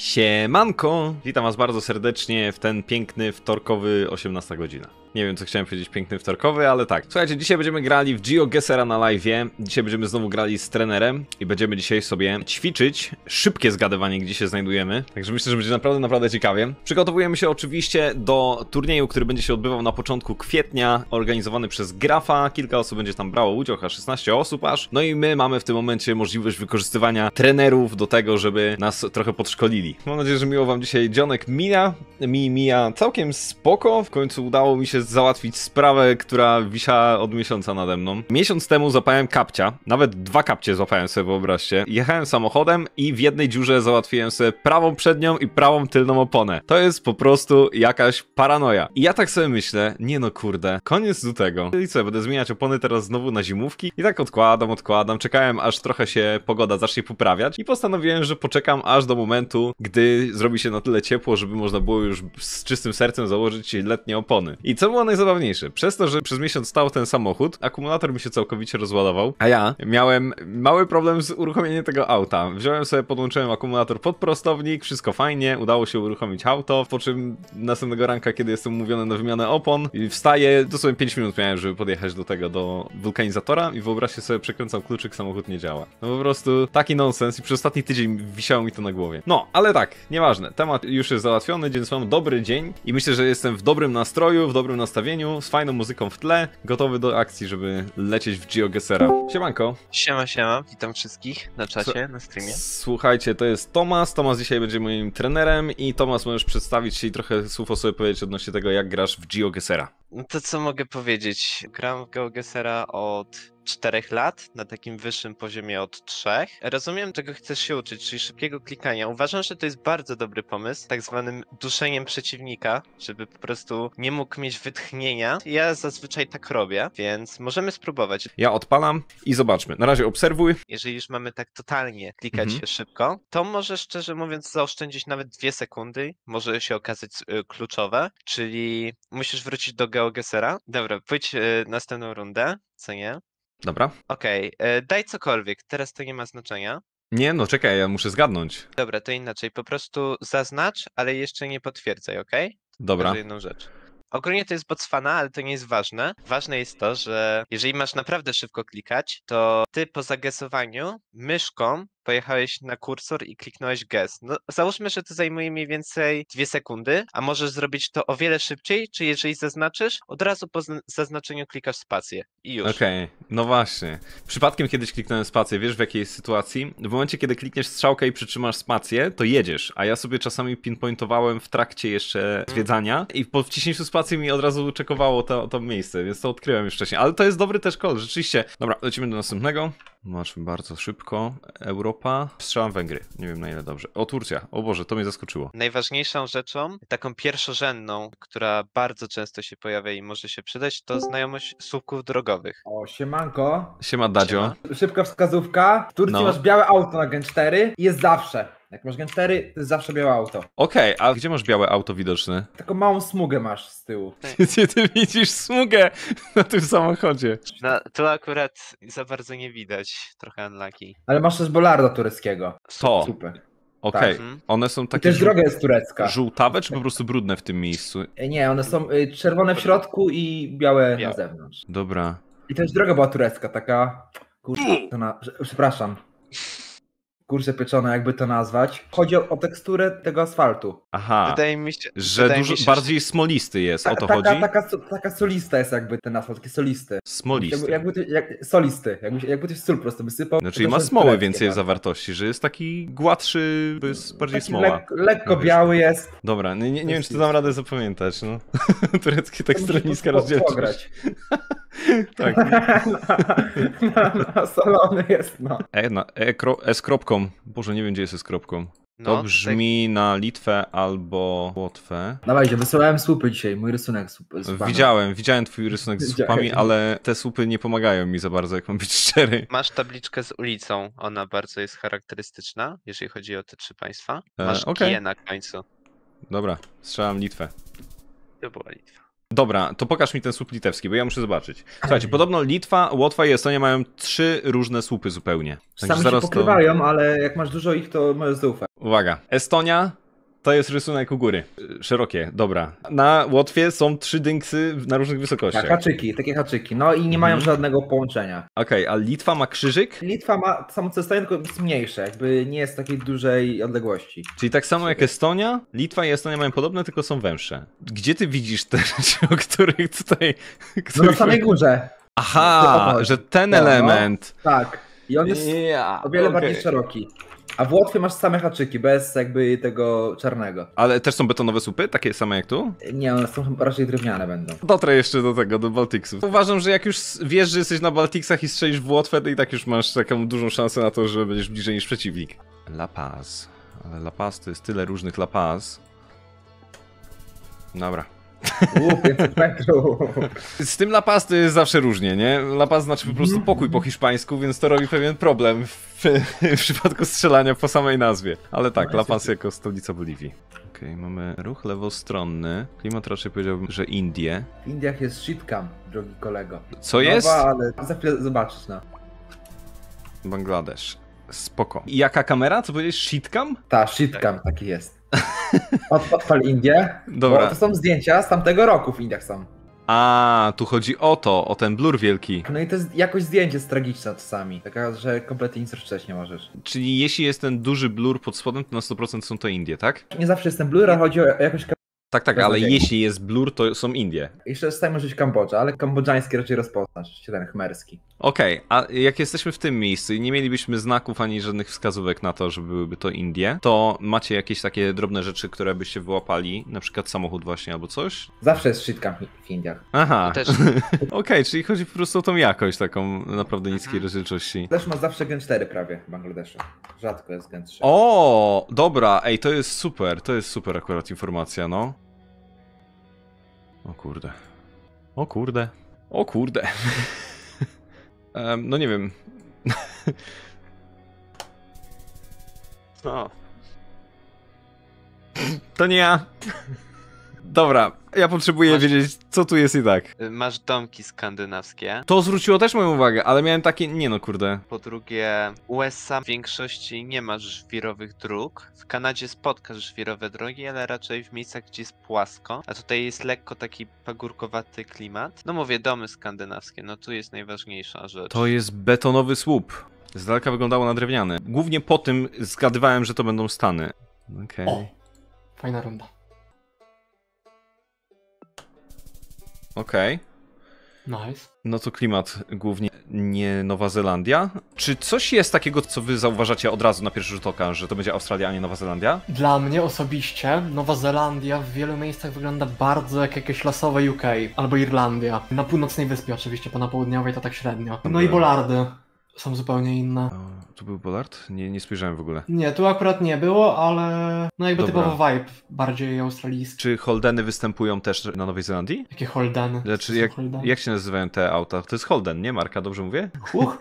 Siemanko! Witam Was bardzo serdecznie w ten piękny wtorkowy 18 godzina. Nie wiem, co chciałem powiedzieć, piękny wtorkowy, ale tak. Słuchajcie, dzisiaj będziemy grali w GeoGuessera na live. Dzisiaj będziemy znowu grali z trenerem i będziemy dzisiaj sobie ćwiczyć szybkie zgadywanie, gdzie się znajdujemy. Także myślę, że będzie naprawdę, naprawdę ciekawie. Przygotowujemy się oczywiście do turnieju, który będzie się odbywał na początku kwietnia, organizowany przez Grafa. Kilka osób będzie tam brało udział, chyba 16 osób aż. No i my mamy w tym momencie możliwość wykorzystywania trenerów do tego, żeby nas trochę podszkolili. Mam nadzieję, że miło wam dzisiaj dzionek mija. Mi mija całkiem spoko. W końcu udało mi się załatwić sprawę, która wisiała od miesiąca nade mną. Miesiąc temu zapałem kapcia, nawet dwa kapcie zapałem sobie, wyobraźcie. Jechałem samochodem i w jednej dziurze załatwiłem sobie prawą przednią i prawą tylną oponę. To jest po prostu jakaś paranoja. I ja tak sobie myślę, nie no kurde, koniec do tego. I co, będę zmieniać opony teraz znowu na zimówki? I tak odkładam, odkładam, czekałem aż trochę się pogoda zacznie poprawiać i postanowiłem, że poczekam aż do momentu, gdy zrobi się na tyle ciepło, żeby można było już z czystym sercem założyć letnie opony. I co było najzabawniejsze? Przez to, że przez miesiąc stał ten samochód, akumulator mi się całkowicie rozładował, a ja miałem mały problem z uruchomieniem tego auta. Wziąłem sobie, podłączyłem akumulator pod prostownik, wszystko fajnie, udało się uruchomić auto, po czym następnego ranka, kiedy jestem umówiony na wymianę opon, wstaję, dosłownie 5 minut miałem, żeby podjechać do tego, do wulkanizatora i wyobraźcie sobie, przekręcam kluczyk, samochód nie działa. No po prostu taki nonsens i przez ostatni tydzień wisiało mi to na głowie. No, ale tak, nieważne, temat już jest załatwiony, więc mam dobry dzień i myślę, że jestem w dobrym nastroju, w dobrym nastawieniu, z fajną muzyką w tle, gotowy do akcji, żeby lecieć w GeoGuessera. Siemanko. Siema, siema, witam wszystkich na czacie, na streamie. Słuchajcie, to jest Tomas, Tomas dzisiaj będzie moim trenerem i Tomas, możesz przedstawić się i trochę słów o sobie powiedzieć odnośnie tego, jak grasz w GeoGuessera. No to co mogę powiedzieć? Gram w GeoGuessera od 4 lat, na takim wyższym poziomie od 3. Rozumiem, czego chcesz się uczyć, czyli szybkiego klikania. Uważam, że to jest bardzo dobry pomysł, tak zwanym duszeniem przeciwnika, żeby po prostu nie mógł mieć wytchnienia. Ja zazwyczaj tak robię, więc możemy spróbować. Ja odpalam i zobaczmy. Na razie obserwuj. Jeżeli już mamy tak totalnie klikać mhm. szybko, to może szczerze mówiąc zaoszczędzić nawet dwie sekundy, może się okazać y, kluczowe, czyli musisz wrócić do GeoGesera. Dobra, pójdź y, następną rundę, co nie? Dobra. Okej, e, daj cokolwiek, teraz to nie ma znaczenia. Nie, no czekaj, ja muszę zgadnąć. Dobra, to inaczej, po prostu zaznacz, ale jeszcze nie potwierdzaj, okej? Dobra. Pokażę jedną rzecz. Ogólnie to jest Botswana, ale to nie jest ważne. Ważne jest to, że jeżeli masz naprawdę szybko klikać, to ty po zagesowaniu myszką pojechałeś na kursor i kliknąłeś gest. No, załóżmy, że to zajmuje mniej więcej dwie sekundy, a możesz zrobić to o wiele szybciej, czy jeżeli zaznaczysz, od razu po zaznaczeniu klikasz spację i już. Okej, okay. no właśnie. Przypadkiem kiedyś kliknąłem spację, wiesz w jakiej sytuacji? W momencie, kiedy klikniesz strzałkę i przytrzymasz spację, to jedziesz, a ja sobie czasami pinpointowałem w trakcie jeszcze mhm. zwiedzania i po wciśnięciu spacji mi od razu czekowało to, to miejsce, więc to odkryłem już wcześniej, ale to jest dobry też kol, rzeczywiście. Dobra, lecimy do następnego. Masz bardzo szybko. Euro Europa, strzelam Węgry, nie wiem na ile dobrze. O, Turcja, o Boże, to mnie zaskoczyło. Najważniejszą rzeczą, taką pierwszorzędną, która bardzo często się pojawia i może się przydać, to znajomość słupków drogowych. O, siemanko. Siema, Dadzio. Siema. Szybka wskazówka. W Turcji No. masz białe auto na Gen 4 i jest zawsze. Jak masz Gen 4, to jest zawsze białe auto. Okej, a gdzie masz białe auto widoczne? Taką małą smugę masz z tyłu. Tak. Gdzie ty widzisz smugę na tym samochodzie? No, tu akurat za bardzo nie widać, trochę unlucky. Ale masz też bolarda tureckiego. Co? Super. Okej, Tak. Mhm. one są I takie też droga jest turecka. żółtawe czy po prostu brudne w tym miejscu? E, nie, one są e, czerwone w środku i białe na zewnątrz. Dobra. I też droga była turecka, taka. Kurde, to na... Przepraszam kurze pieczone, jakby to nazwać. Chodzi o, teksturę tego asfaltu. Aha. Wydaje mi się, że wydaje dużo, mi się, bardziej smolisty jest, o to taka, chodzi? Taka, taka solista jest jakby ten asfalt, taki solisty. Smolisty. Jakby, jakby, jak, solisty, jakby, jakby ktoś sól prostu wysypał. No, czyli ma smoły więcej tak. zawartości, że jest taki gładszy, jest bardziej taki smoła. Lek, lekko no, biały jest. Dobra, nie, nie, nie wiem, czy to dam radę zapamiętać, no. Tureckie tak stroniska rozdzielczość. Tak. na, na, salony jest, no. E, na, e, kro, e z kropką. Boże, nie wiem, gdzie jest e z kropką. No, to tak. brzmi tak. na Litwę albo Łotwę. Dawajcie, wysyłałem słupy dzisiaj, mój rysunek z Widziałem, widziałem twój rysunek z słupami, ale te słupy nie pomagają mi za bardzo, jak mam być szczery. Masz tabliczkę z ulicą, ona bardzo jest charakterystyczna, jeżeli chodzi o te trzy państwa. E, Masz e, okay. na końcu. Dobra, strzelam Litwę. To była Litwa. Dobra, to pokaż mi ten słup litewski, bo ja muszę zobaczyć. Słuchajcie, podobno Litwa, Łotwa i Estonia mają trzy różne słupy zupełnie. Tak Sami się zaraz to- pokrywają, ale jak masz dużo ich, to możesz zaufać. Uwaga. Estonia, to jest rysunek u góry. Szerokie, dobra. Na Łotwie są trzy dynksy na różnych wysokościach. Tak, haczyki, takie haczyki. No i nie mhm. mają mhm. żadnego połączenia. Okej, okay, a Litwa ma krzyżyk? Litwa ma samo co Estonia, tylko jest mniejsze, jakby nie jest takiej dużej odległości. Czyli tak samo jak Estonia, Litwa i Estonia mają podobne, tylko są węższe. Gdzie ty widzisz te rzeczy, o których tutaj... Których... No na samej górze. Aha, że ten no, no. element. No, tak. I on jest yeah, o wiele okay. bardziej szeroki. A w Łotwie masz same haczyki, bez jakby tego czarnego. Ale też są betonowe słupy, takie same jak tu? Nie, one są raczej drewniane będą. Dotrę jeszcze do tego, do Baltiksów. Uważam, że jak już wiesz, że jesteś na Baltiksach i strzelisz w Łotwę, to i tak już masz taką dużą szansę na to, że będziesz bliżej niż przeciwnik. La Paz. Ale La Paz to jest tyle różnych La Paz. Dobra, z tym La Paz to jest zawsze różnie, nie? La Paz znaczy po prostu mhm. pokój po hiszpańsku, więc to robi pewien problem w, w przypadku strzelania po samej nazwie. Ale tak, no, La Paz jako stolica Boliwii. Okej, okay, mamy ruch lewostronny. Klimat raczej powiedziałbym, że Indie. W Indiach jest Shitcam, drogi kolego. Co Nowa, jest? ale za chwilę zobaczysz, no. Bangladesz. Spoko. I jaka kamera? Co powiedziałeś? Shitcam? Ta, shitcam taki jest. Od, odpal Indie. Dobra. to są zdjęcia z tamtego roku w Indiach są. A, tu chodzi o to, o ten blur wielki. No i to jest jakoś zdjęcie jest tragiczne czasami, taka, że kompletnie nic rozczytać nie możesz. Czyli jeśli jest ten duży blur pod spodem, to na 100% są to Indie, tak? Nie zawsze jest ten blur, a chodzi o jakąś tak, tak, ale jeśli jest blur, to są Indie. Jeszcze zostaje może być Kambodża, ale kambodżański raczej rozpoznasz, czy ten chmerski. Okej, okay, a jak jesteśmy w tym miejscu i nie mielibyśmy znaków ani żadnych wskazówek na to, że byłyby to Indie, to macie jakieś takie drobne rzeczy, które byście wyłapali, na przykład samochód właśnie albo coś? Zawsze jest shitkam w Indiach. Aha, też. okej, okay, czyli chodzi po prostu o tą jakość taką naprawdę mhm. niskiej rozdzielczości. Też ma zawsze Gen 4 prawie w Bangladeszu, rzadko jest Gen 3. O, dobra, ej, to jest super, to jest super akurat informacja, no. O kurde. O kurde. O kurde. um, no nie wiem. o. To nie ja. Dobra, ja potrzebuję Masz... wiedzieć, co tu jest i tak. Y, masz domki skandynawskie. To zwróciło też moją uwagę, ale miałem takie, nie no kurde. Po drugie, USA w większości nie ma żwirowych dróg. W Kanadzie spotkasz żwirowe drogi, ale raczej w miejscach, gdzie jest płasko. A tutaj jest lekko taki pagórkowaty klimat. No mówię, domy skandynawskie, no tu jest najważniejsza rzecz. To jest betonowy słup. Z daleka wyglądało na drewniany. Głównie po tym zgadywałem, że to będą Stany. Okej. Okay. Fajna runda. Okej. Okay. Nice. No to klimat głównie nie Nowa Zelandia. Czy coś jest takiego, co wy zauważacie od razu na pierwszy rzut oka, że to będzie Australia, a nie Nowa Zelandia? Dla mnie osobiście Nowa Zelandia w wielu miejscach wygląda bardzo jak jakieś lasowe UK albo Irlandia. Na północnej wyspie oczywiście, bo na południowej to tak średnio. No i Bolardy są zupełnie inne. Tu był Polard? Nie, nie spojrzałem w ogóle. Nie, tu akurat nie było, ale no jakby Dobra. typowo vibe bardziej australijski. Czy Holdeny występują też na Nowej Zelandii? Jakie Holdeny? Znaczy, jak, jak się nazywają te auta? To jest Holden, nie? Marka, dobrze mówię? Uch.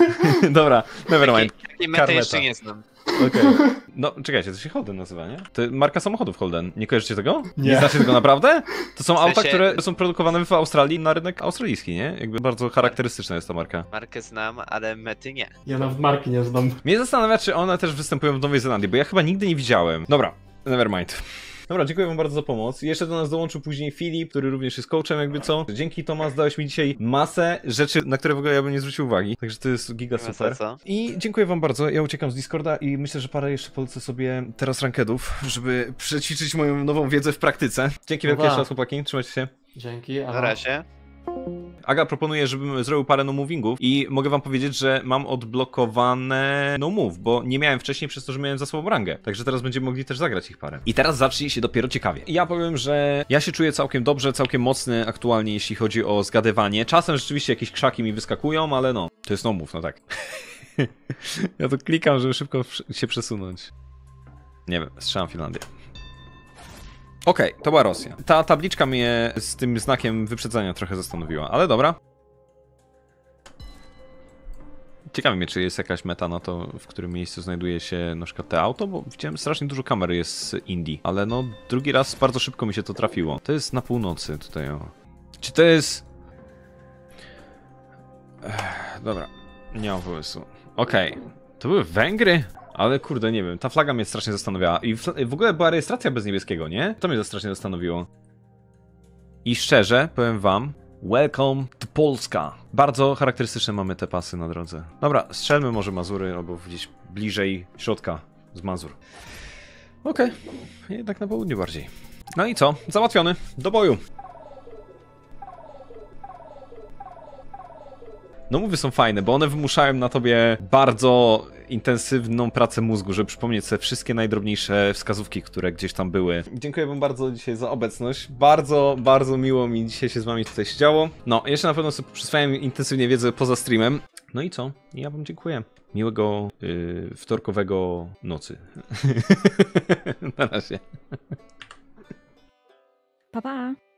Dobra, nevermind. Takiej mety jeszcze nie znam. Okay. No, czekajcie, to się Holden nazywa, nie? To marka samochodów Holden. Nie kojarzycie tego? Nie. Nie znacie tego naprawdę? To są w sensie... auta, które są produkowane w Australii na rynek australijski, nie? Jakby bardzo charakterystyczna jest ta marka. Markę znam, ale mety nie. Ja nawet marki nie znam. Mnie zastanawia, czy one też występują w Nowej Zelandii, bo ja chyba nigdy nie widziałem. Dobra, nevermind. Dobra, dziękuję wam bardzo za pomoc. Jeszcze do nas dołączył później Filip, który również jest coachem jakby co. Dzięki Tomas dałeś mi dzisiaj masę rzeczy, na które w ogóle ja bym nie zwrócił uwagi, także to jest giga super. I dziękuję wam bardzo, ja uciekam z Discorda i myślę, że parę jeszcze polecę sobie teraz rankedów, żeby przećwiczyć moją nową wiedzę w praktyce. Dzięki wielkie jeszcze raz chłopaki, trzymajcie się. Dzięki, a... Na razie. Aga proponuje, żebym zrobił parę no-movingów i mogę wam powiedzieć, że mam odblokowane no-move, bo nie miałem wcześniej przez to, że miałem za sobą rangę. Także teraz będziemy mogli też zagrać ich parę. I teraz zacznie się dopiero ciekawie. Ja powiem, że ja się czuję całkiem dobrze, całkiem mocny aktualnie, jeśli chodzi o zgadywanie. Czasem rzeczywiście jakieś krzaki mi wyskakują, ale no, to jest no-move, no tak. ja to klikam, żeby szybko się przesunąć. Nie wiem, strzelam Finlandię. Okej, okay, to była Rosja. Ta tabliczka mnie z tym znakiem wyprzedzenia trochę zastanowiła, ale dobra. Ciekawi mnie, czy jest jakaś meta na to, w którym miejscu znajduje się na przykład te auto, bo widziałem strasznie dużo kamer jest z Indii, ale no drugi raz bardzo szybko mi się to trafiło. To jest na północy tutaj, o. Czy to jest... Ech, dobra, nie mam pomysłu. Okej, okay. to były Węgry? ale kurde, nie wiem, ta flaga mnie strasznie zastanawiała. I w ogóle była rejestracja bez niebieskiego, nie? To mnie strasznie zastanowiło. I szczerze, powiem wam, welcome to Polska. Bardzo charakterystyczne mamy te pasy na drodze. Dobra, strzelmy może Mazury albo gdzieś bliżej środka z Mazur. Okej, okay. jednak na południu bardziej. No i co? Załatwiony. Do boju. No mówię, są fajne, bo one wymuszają na tobie bardzo intensywną pracę mózgu, żeby przypomnieć sobie wszystkie najdrobniejsze wskazówki, które gdzieś tam były. Dziękuję wam bardzo dzisiaj za obecność. Bardzo, bardzo miło mi dzisiaj się z wami tutaj siedziało. No, jeszcze na pewno sobie przyswajam intensywnie wiedzę poza streamem. No i co? Ja wam dziękuję. Miłego yy, wtorkowego nocy. na razie. Pa, pa.